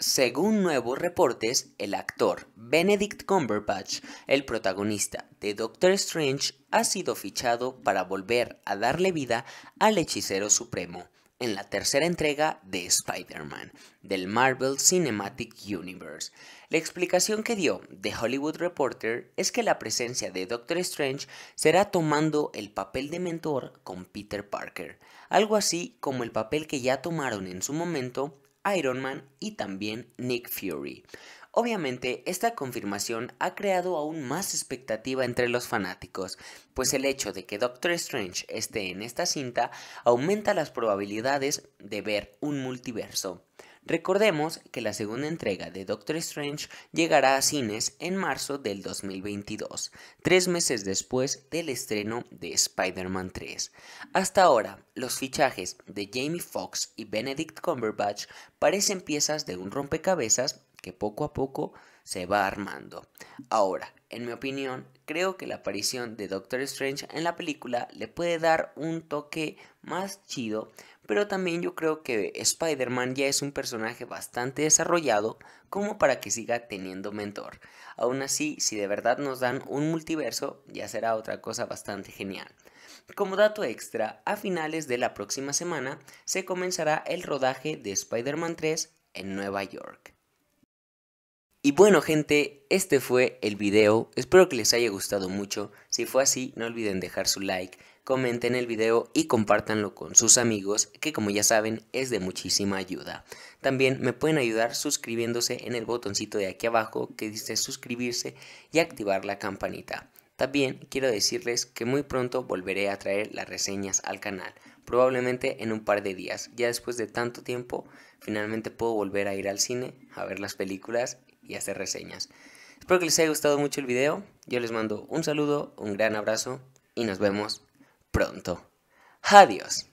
Según nuevos reportes, el actor Benedict Cumberbatch, el protagonista de Doctor Strange, ha sido fichado para volver a darle vida al hechicero supremo en la tercera entrega de Spider-Man del Marvel Cinematic Universe. La explicación que dio The Hollywood Reporter es que la presencia de Doctor Strange será tomando el papel de mentor con Peter Parker, algo así como el papel que ya tomaron en su momento Iron Man y también Nick Fury. Obviamente, esta confirmación ha creado aún más expectativa entre los fanáticos, pues el hecho de que Doctor Strange esté en esta cinta aumenta las probabilidades de ver un multiverso. Recordemos que la segunda entrega de Doctor Strange llegará a cines en marzo del 2022, tres meses después del estreno de Spider-Man 3. Hasta ahora, los fichajes de Jamie Foxx y Benedict Cumberbatch parecen piezas de un rompecabezas que poco a poco se va armando. Ahora, en mi opinión, creo que la aparición de Doctor Strange en la película le puede dar un toque más chido, pero también yo creo que Spider-Man ya es un personaje bastante desarrollado como para que siga teniendo mentor. Aún así, si de verdad nos dan un multiverso, ya será otra cosa bastante genial. Como dato extra, a finales de la próxima semana se comenzará el rodaje de Spider-Man 3 en Nueva York. Y bueno gente, este fue el video, espero que les haya gustado mucho, si fue así no olviden dejar su like, comenten el video y compártanlo con sus amigos que como ya saben es de muchísima ayuda. También me pueden ayudar suscribiéndose en el botoncito de aquí abajo que dice suscribirse y activar la campanita. También quiero decirles que muy pronto volveré a traer las reseñas al canal, probablemente en un par de días. Ya después de tanto tiempo, finalmente puedo volver a ir al cine a ver las películas y hacer reseñas. Espero que les haya gustado mucho el video. Yo les mando un saludo, un gran abrazo y nos vemos pronto. Adiós.